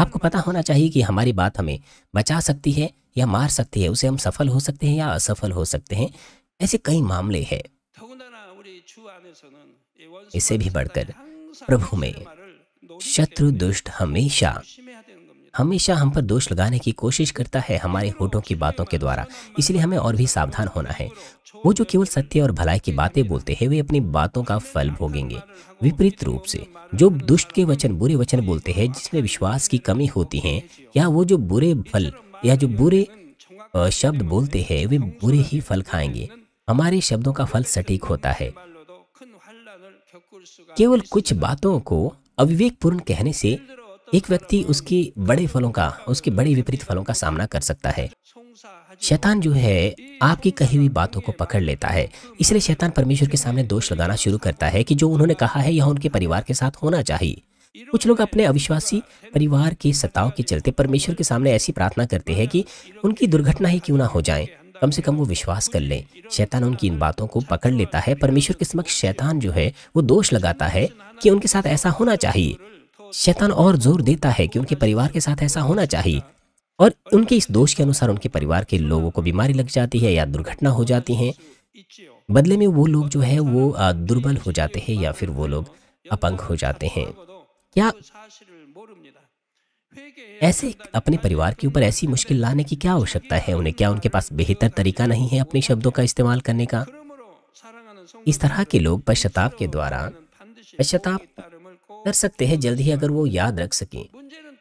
आपको पता होना चाहिए कि हमारी बात हमें बचा सकती है या मार सकती है उसे हम सफल हो सकते हैं या असफल हो सकते हैं ऐसे कई मामले हैं इससे भी बढ़कर प्रभु में शत्रु दुष्ट हमेशा हमेशा हम पर दोष लगाने की कोशिश करता है हमारे होठों की बातों के द्वारा इसलिए हमें और भी सावधान होना है वो जो केवल सत्य और भलाई की बातें बोलते हैं वे अपनी बातों का फल भोगेंगे विपरीत रूप से जो दुष्ट के वचन बुरे वचन बोलते हैं जिसमें विश्वास की कमी होती है या वो जो बुरे फल या जो बुरे शब्द बोलते हैं वे बुरे ही फल खाएंगे हमारे शब्दों का फल सटीक होता है केवल कुछ बातों को अविवेकपूर्ण कहने से एक व्यक्ति उसके बड़े फलों का उसके बड़े विपरीत फलों का सामना कर सकता है शैतान जो है आपकी कही हुई बातों को पकड़ लेता है इसलिए शैतान परमेश्वर के सामने दोष लगाना शुरू करता है कि जो उन्होंने कहा है यह उनके परिवार के साथ होना चाहिए कुछ लोग अपने अविश्वासी परिवार के सताव के चलते परमेश्वर के सामने ऐसी प्रार्थना करते हैं कि उनकी दुर्घटना ही क्यों ना हो जाए कम से कम वो विश्वास कर लें शैतान उनकी इन बातों को पकड़ लेता है परमेश्वर के समक्ष शैतान जो है वो दोष लगाता है कि उनके साथ ऐसा होना चाहिए शैतान और जोर देता है कि उनके परिवार के साथ ऐसा होना चाहिए और उनके इस दोष के अनुसार उनके परिवार के लोगों को बीमारी लग जाती है या दुर्घटना हो जाती है बदले में वो लोग जो है वो दुर्बल हो जाते हैं या फिर वो लोग अपंग हो जाते हैं क्या ऐसे अपने परिवार के ऊपर ऐसी मुश्किल लाने की क्या आवश्यकता है उन्हें क्या उनके पास बेहतर तरीका नहीं है अपने शब्दों का इस्तेमाल करने का इस तरह के लोग पश्चाताप के द्वारा पश्चाताप कर सकते हैं जल्द ही अगर वो याद रख सकें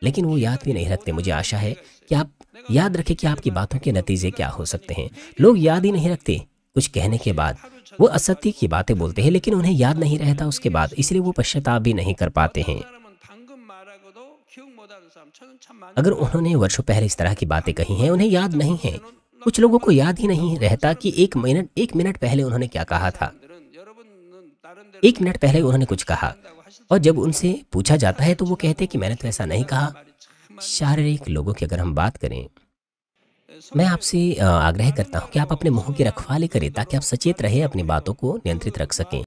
लेकिन वो याद भी नहीं रखते मुझे आशा है कि आप याद रखें कि आपकी बातों के नतीजे क्या हो सकते हैं लोग याद ही नहीं रखते कुछ कहने के बाद वो असत्य की बातें बोलते हैं लेकिन उन्हें याद नहीं रहता उसके बाद इसलिए वो पश्चाताप भी नहीं कर पाते हैं अगर उन्होंने वर्षों पहले इस तरह की बातें कही हैं उन्हें याद नहीं है कुछ लोगों को याद ही नहीं रहता कि एक मिनट एक मिनट पहले उन्होंने क्या कहा था एक मिनट पहले उन्होंने कुछ कहा और जब उनसे पूछा जाता है तो वो कहते कि मैंने तो ऐसा नहीं कहा शारीरिक लोगों की अगर हम बात करें मैं आपसे आग्रह करता हूं कि आप अपने मुंह की रखवाली करें ताकि आप सचेत रहे अपनी बातों को नियंत्रित रख सकें